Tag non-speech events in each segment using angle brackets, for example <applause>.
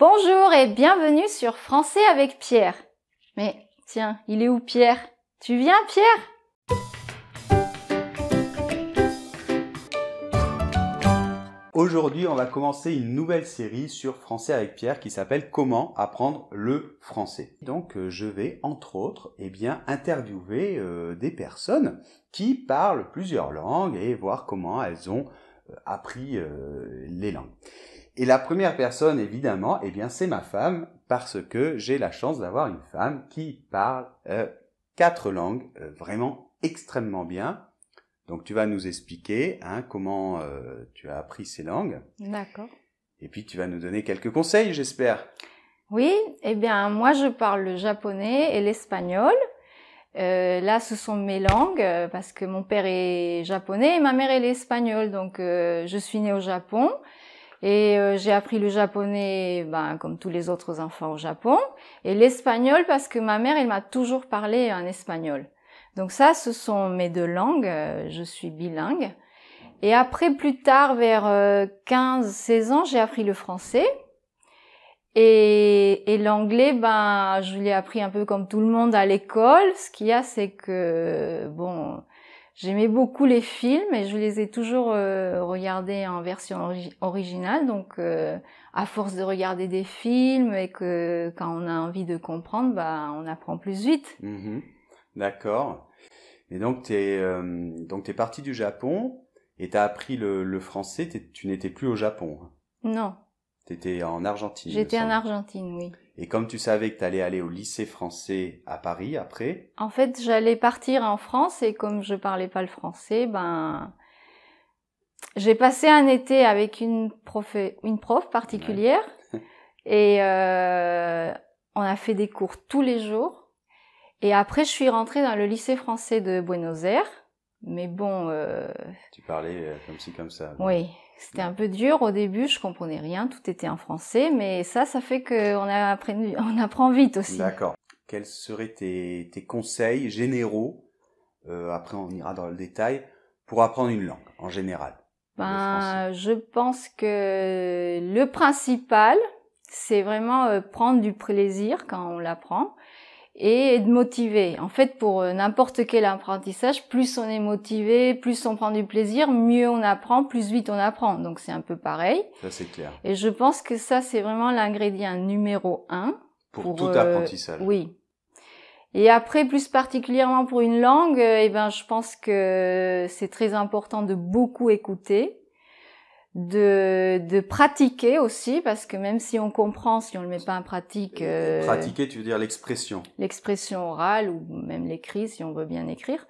Bonjour et bienvenue sur Français avec Pierre. Mais tiens, il est où Pierre Tu viens Pierre Aujourd'hui, on va commencer une nouvelle série sur Français avec Pierre qui s'appelle Comment apprendre le français. Donc euh, je vais entre autres, eh bien interviewer euh, des personnes qui parlent plusieurs langues et voir comment elles ont euh, appris les langues. Et la première personne, évidemment, eh bien, c'est ma femme, parce que j'ai la chance d'avoir une femme qui parle euh, quatre langues euh, vraiment extrêmement bien. Donc, tu vas nous expliquer hein, comment euh, tu as appris ces langues. D'accord. Et puis, tu vas nous donner quelques conseils, j'espère. Oui, eh bien, moi, je parle le japonais et l'espagnol. là, ce sont mes langues parce que mon père est japonais et ma mère est espagnole. Donc, je suis née au Japon. Et euh, j'ai appris le japonais, ben, comme tous les autres enfants au Japon, et l'espagnol parce que ma mère, elle m'a toujours parlé en espagnol. Donc ça, ce sont mes deux langues, euh, je suis bilingue. Et après, plus tard, vers 15-16 euh, ans, j'ai appris le français. Et, et l'anglais, ben, je l'ai appris un peu comme tout le monde à l'école. Ce qu'il y a, c'est que, bon, J'aimais beaucoup les films et je les ai toujours euh, regardés en version originale. Donc, euh, à force de regarder des films et que quand on a envie de comprendre, bah, on apprend plus vite. Mm-hmm. D'accord. Et donc, tu es, es parti du Japon et tu as appris le français. Tu n'étais plus au Japon. Hein non. T'étais en Argentine. J'étais en Argentine, oui. Et comme tu savais que t'allais aller au lycée français à Paris après En fait, j'allais partir en France et comme je parlais pas le français, ben j'ai passé un été avec une prof, une prof particulière et euh, on a fait des cours tous les jours. Et après, je suis rentrée dans le lycée français de Buenos Aires mais bon. Euh... Tu parlais euh, comme ci, comme ça. Oui, c'était un peu dur au début, je comprenais rien, tout était en français, mais ça, ça fait qu'on <laughs> on apprend vite aussi. D'accord. Quels seraient tes, conseils généraux, euh, après on ira dans le détail, pour apprendre une langue en général ben, Je pense que le principal, c'est vraiment euh, prendre du plaisir quand on l'apprend et de motiver. En fait, pour euh, n'importe quel apprentissage, plus on est motivé, plus on prend du plaisir, mieux on apprend, plus vite on apprend. Donc c'est un peu pareil. Ça c'est clair. Et je pense que ça c'est vraiment l'ingrédient numéro un pour, tout euh, apprentissage. Oui. Et après, plus particulièrement pour une langue, euh, eh ben je pense que c'est très important de beaucoup écouter de, pratiquer aussi, parce que même si on comprend, si on le met pas en pratique... Euh, euh, pratiquer, tu veux dire l'expression L'expression orale ou même l'écrit, si on veut bien écrire.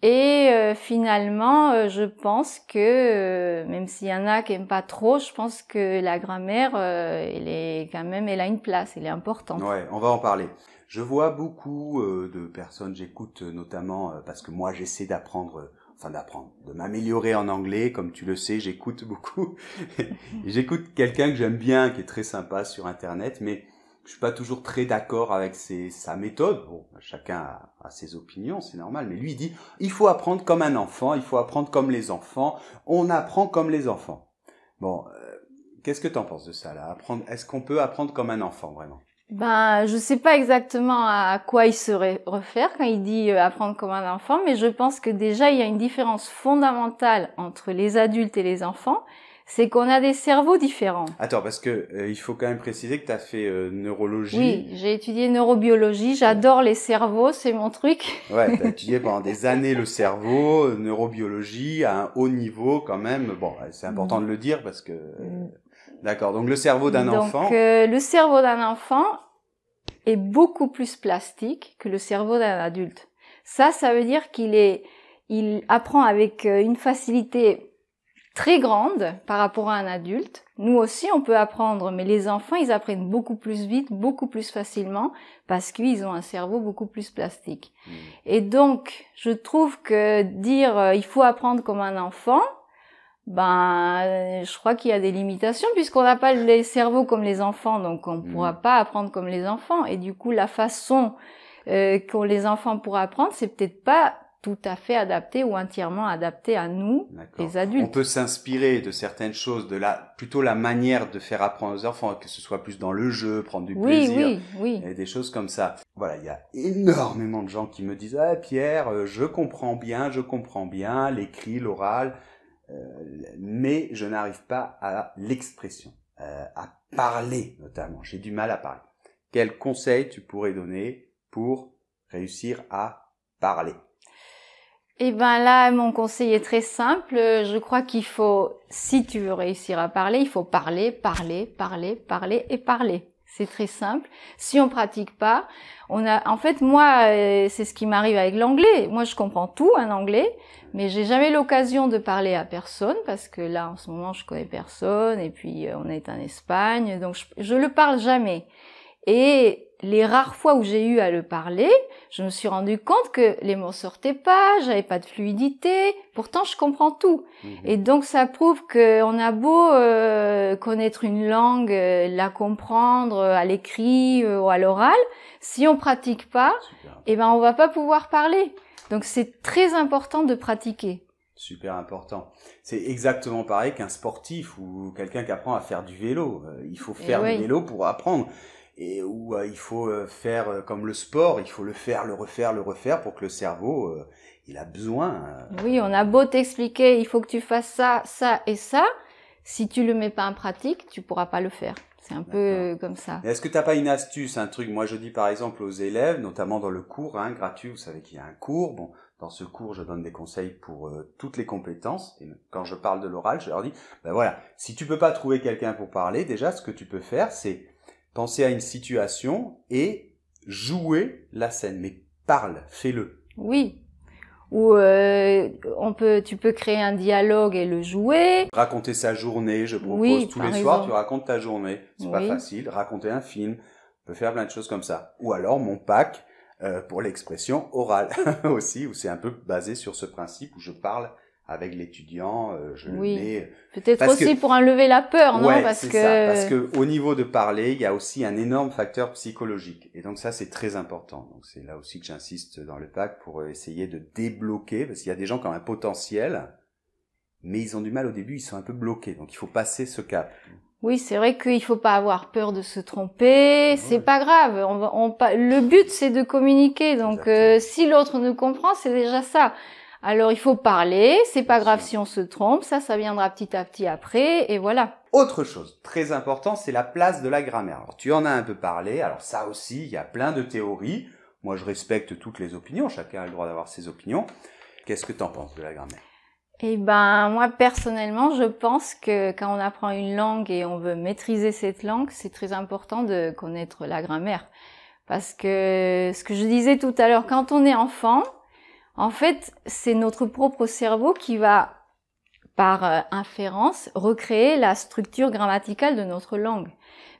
Et euh, finalement, je pense que, même s'il y en a qui n'aiment pas trop, je pense que la grammaire, elle est quand même, elle a une place, elle est importante. Ouais, on va en parler. Je vois beaucoup de personnes, j'écoute notamment, parce que moi j'essaie d'apprendre enfin d'apprendre, de m'améliorer en anglais. Comme tu le sais, j'écoute beaucoup. <laughs> j'écoute quelqu'un que j'aime bien, qui est très sympa sur Internet, mais je suis pas toujours très d'accord avec sa méthode. Bon, chacun a, ses opinions, c'est normal. Mais lui, il dit, il faut apprendre comme un enfant, il faut apprendre comme les enfants. On apprend comme les enfants. Bon, euh, qu'est-ce que tu en penses de ça là Apprendre, est-ce qu'on peut apprendre comme un enfant vraiment ben, je sais pas exactement à quoi il se réfère quand il dit euh, apprendre comme un enfant, mais je pense que déjà il y a une différence fondamentale entre les adultes et les enfants, c'est qu'on a des cerveaux différents. Attends, parce que euh, il faut quand même préciser que tu as fait euh, neurologie. Oui, j'ai étudié neurobiologie, j'adore les cerveaux, c'est mon truc. <laughs> Ouais, tu as étudié pendant des années le cerveau, neurobiologie à un haut niveau quand même. Bon, c'est important mm. de le dire parce que mm. D'accord. Donc le cerveau d'un enfant. Donc le cerveau d'un enfant est beaucoup plus plastique que le cerveau d'un adulte. Ça, ça veut dire qu'il est, il apprend avec euh, une facilité très grande par rapport à un adulte. Nous aussi, on peut apprendre, mais les enfants, ils apprennent beaucoup plus vite, beaucoup plus facilement, parce qu'ils ont un cerveau beaucoup plus plastique. Mmh. Et donc, je trouve que dire euh, il faut apprendre comme un enfant, ben, je crois qu'il y a des limitations puisqu'on n'a pas les cerveaux comme les enfants, donc on ne mm. pourra pas apprendre comme les enfants. Et du coup, la façon euh, que les enfants pour apprendre, c'est peut-être pas tout à fait adapté ou entièrement adapté à nous, les adultes. On peut s'inspirer de certaines choses, de la plutôt la manière de faire apprendre aux enfants, que ce soit plus dans le jeu, prendre du oui, plaisir, et des choses comme ça. Voilà, il y a énormément de gens qui me disent ah Pierre, euh, je comprends bien, je comprends bien l'écrit, l'oral euh, mais je n'arrive pas à l'expression, euh, à parler notamment. J'ai du mal à parler. Quel conseil tu pourrais donner pour réussir à parler eh ben là, mon conseil est très simple. Je crois qu'il faut, si tu veux réussir à parler, il faut parler, parler, parler, parler et parler. C'est très simple. Si on pratique pas, on a. En fait, moi, euh, c'est ce qui m'arrive avec l'anglais. Moi, je comprends tout un anglais, mais j'ai jamais l'occasion de parler à personne parce que là, en ce moment, je connais personne et puis euh, on est en Espagne, donc je, je le parle jamais. Et les rares fois où j'ai eu à le parler, je me suis rendu compte que les mots sortaient pas, j'avais pas de fluidité. Pourtant, je comprends tout. Mhm. Et donc, ça prouve qu'on a beau euh, connaître une langue, euh, la comprendre euh, à l'écrit ou à l'oral, si on pratique pas, eh ben, on va pas pouvoir parler. Donc, c'est très important de pratiquer. Super important. C'est exactement pareil qu'un sportif ou quelqu'un qui apprend à faire du vélo. Il faut eh faire du vélo pour apprendre et où euh, il faut euh, faire euh, comme le sport, il faut le faire, le refaire, le refaire pour que le cerveau, il a besoin. Oui, on a beau t'expliquer, il faut que tu fasses ça, ça et ça, si tu le mets pas en pratique, tu pourras pas le faire. C'est un peu comme ça. Est-ce que tu n'as pas une astuce, un truc Moi, je dis par exemple aux élèves, notamment dans le cours hein, gratuit, vous savez qu'il y a un cours. Bon, dans ce cours, je donne des conseils pour toutes les compétences. Et quand je parle de l'oral, je leur dis, ben voilà, si tu peux pas trouver quelqu'un pour parler, déjà, ce que tu peux faire, c'est Penser à une situation et jouer la scène, mais parle, fais-le. Oui. Ou euh, on peut, tu peux créer un dialogue et le jouer. Raconter sa journée, je propose tous les soirs, tu racontes ta journée. C'est pas facile. Raconter un film, on peut faire plein de choses comme ça. Ou alors mon pack euh, pour l'expression orale <laughs> aussi, où c'est un peu basé sur ce principe où je parle avec l'étudiant, euh, je le mets. Peut-être aussi pour enlever la peur, non Oui, Parce que ça. parce que au niveau de parler, il y a aussi un énorme facteur psychologique, et donc ça c'est très important. Donc c'est là aussi que j'insiste dans le pack pour essayer de débloquer, parce qu'il y a des gens qui ont un potentiel, mais ils ont du mal au début, ils sont un peu bloqués, donc il faut passer ce cap. Oui, c'est vrai qu'il faut pas avoir peur de se tromper. C'est pas grave. On, on, le but c'est de communiquer. Donc euh, si l'autre nous comprend, c'est déjà ça. Alors il faut parler, c'est pas grave si on se trompe, ça ça viendra petit à petit après et voilà. Autre chose très important, c'est la place de la grammaire. Alors tu en as un peu parlé, alors ça aussi, il y a plein de théories. Moi je respecte toutes les opinions, chacun a le droit d'avoir ses opinions. Qu'est-ce que tu en penses de la grammaire eh ben moi personnellement, je pense que quand on apprend une langue et on veut maîtriser cette langue, c'est très important de connaître la grammaire parce que ce que je disais tout à l'heure, quand on est enfant, en fait, c'est notre propre cerveau qui va, par euh, inférence, recréer la structure grammaticale de notre langue.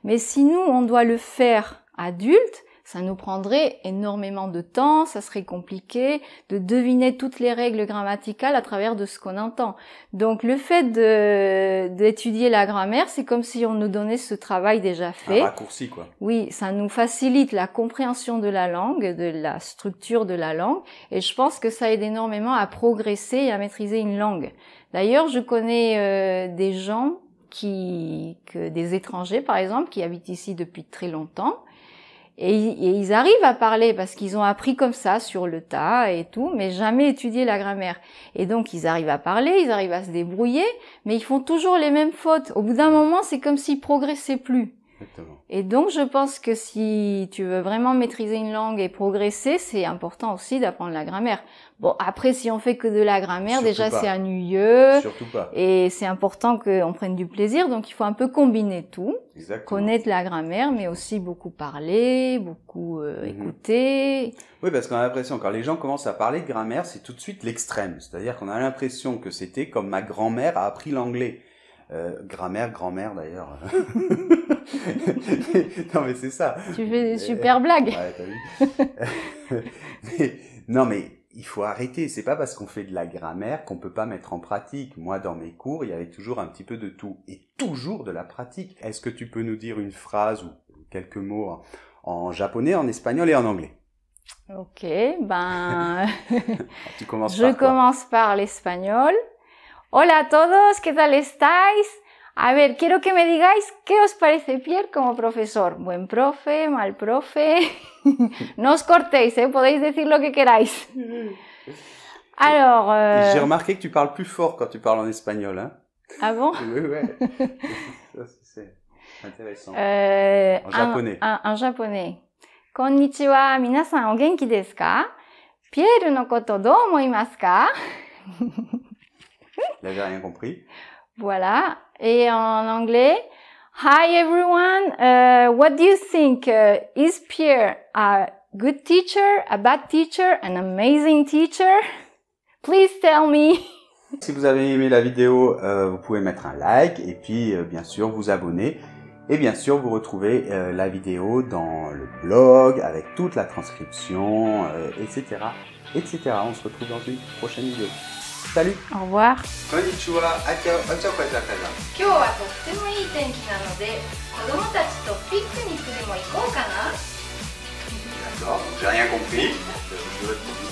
Mais si nous, on doit le faire adulte, ça nous prendrait énormément de temps, ça serait compliqué de deviner toutes les règles grammaticales à travers de ce qu'on entend. Donc le fait d'étudier la grammaire, c'est comme si on nous donnait ce travail déjà fait. Un raccourci quoi. Oui, ça nous facilite la compréhension de la langue, de la structure de la langue, et je pense que ça aide énormément à progresser et à maîtriser une langue. D'ailleurs, je connais euh, des gens qui, que des étrangers par exemple, qui habitent ici depuis très longtemps et, ils arrivent à parler parce qu'ils ont appris comme ça sur le tas et tout, mais jamais étudié la grammaire. Et donc ils arrivent à parler, ils arrivent à se débrouiller, mais ils font toujours les mêmes fautes. Au bout d'un moment, c'est comme s'ils progressaient plus. Et donc, je pense que si tu veux vraiment maîtriser une langue et progresser, c'est important aussi d'apprendre la grammaire. Bon, après, si on fait que de la grammaire, déjà, c'est ennuyeux. Surtout pas. Et c'est important qu'on prenne du plaisir. Donc, il faut un peu combiner tout. Connaître la grammaire, mais aussi beaucoup parler, beaucoup euh, mhm. écouter. Oui, parce qu'on a l'impression, quand les gens commencent à parler de grammaire, c'est tout de suite l'extrême. C'est-à-dire qu'on a l'impression que c'était comme ma grand-mère a appris l'anglais. Euh, grammaire, grand-mère d'ailleurs. <laughs> <laughs> non mais c'est ça. Tu fais des super blagues. <laughs> non mais il faut arrêter. C'est pas parce qu'on fait de la grammaire qu'on peut pas mettre en pratique. Moi, dans mes cours, il y avait toujours un petit peu de tout et toujours de la pratique. Est-ce que tu peux nous dire une phrase ou quelques mots en japonais, en espagnol et en anglais Ok, ben, ah, tu commences je commence par l'espagnol. Hola a todos, ¿qué tal estáis? A ver, quiero que me digáis qué os parece Pierre como profesor. Buen profe, mal profe. <laughs> no os cortéis, ¿eh? podéis decir lo que queráis. Alors. Eh, j'ai remarqué que tu parles plus fort quand tu parles en espagnol. Hein? Ah bon Oui, oui. <laughs> C'est intéressant. Euh, en japonais. En, Konnichiwa, minasan, o genki desu ka? Pierre no koto, do omoimasu ka? <laughs> Il <laughs> n'avait rien compris. Voilà. Et en anglais, Hi everyone, euh, what do you think? Uh, is Pierre a good teacher, a bad teacher, an amazing teacher? <laughs> Please tell me. <laughs> Si vous avez aimé la vidéo, euh, vous pouvez mettre un like et puis euh, bien sûr vous abonner. Et bien sûr, vous retrouvez la vidéo dans le blog avec toute la transcription, etc., etc. On se retrouve dans une prochaine vidéo. Salut. Au revoir. Konnichiwa. Akio, ocho koitakana. Kyou wa tokute mo ii tenki nanode, kodomo tachi to piknik demo ikou kana? D'accord, j'ai rien compris. Je vais